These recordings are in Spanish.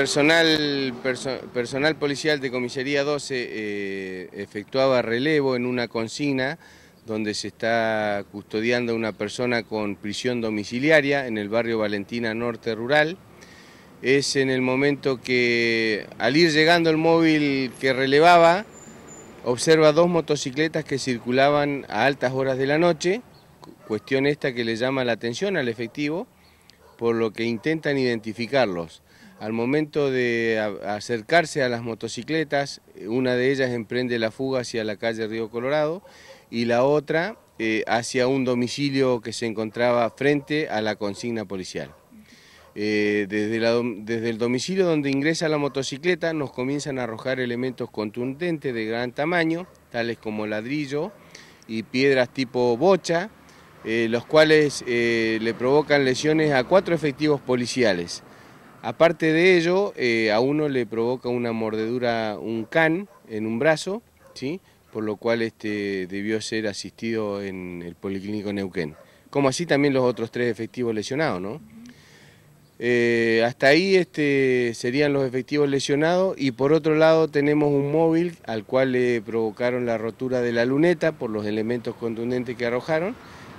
Personal, personal policial de comisaría 12 eh, efectuaba relevo en una consina donde se está custodiando a una persona con prisión domiciliaria en el barrio Valentina Norte Rural. Es en el momento que al ir llegando el móvil que relevaba, observa dos motocicletas que circulaban a altas horas de la noche, cuestión esta que le llama la atención al efectivo, por lo que intentan identificarlos. Al momento de acercarse a las motocicletas, eh, una de ellas emprende la fuga hacia la calle Río Colorado y la otra eh, hacia un domicilio que se encontraba frente a la consigna policial. Eh, desde, el domicilio donde ingresa la motocicleta nos comienzan a arrojar elementos contundentes de gran tamaño, tales como ladrillo y piedras tipo bocha, los cuales le provocan lesiones a cuatro efectivos policiales. Aparte de ello, eh, a uno le provoca una mordedura, un can en un brazo, ¿sí? por lo cual este, debió ser asistido en el Policlínico Neuquén. Como así también los otros tres efectivos lesionados, ¿no? Eh, hasta ahí este, serían los efectivos lesionados y por otro lado tenemos un móvil al cual le provocaron la rotura de la luneta por los elementos contundentes que arrojaron,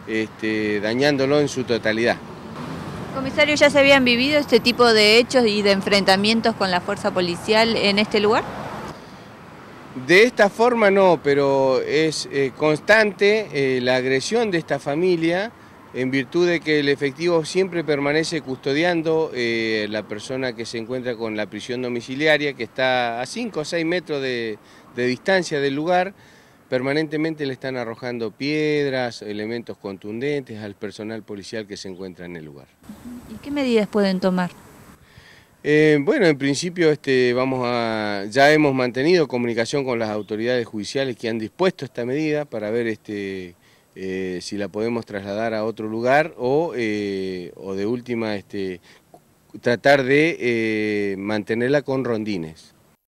este, dañándolo en su totalidad. Comisario, ¿ya se habían vivido este tipo de hechos y de enfrentamientos con la fuerza policial en este lugar? De esta forma no, pero es eh, constante eh, la agresión de esta familia en virtud de que el efectivo siempre permanece custodiando eh, la persona que se encuentra con la prisión domiciliaria, que está a 5 o 6 metros de distancia del lugar. Permanentemente le están arrojando piedras, elementos contundentes al personal policial que se encuentra en el lugar. ¿Y qué medidas pueden tomar? Eh, bueno, en principio este, vamos a, ya hemos mantenido comunicación con las autoridades judiciales que han dispuesto esta medida para ver este, eh, si la podemos trasladar a otro lugar o, eh, o de última este, tratar de mantenerla con rondines.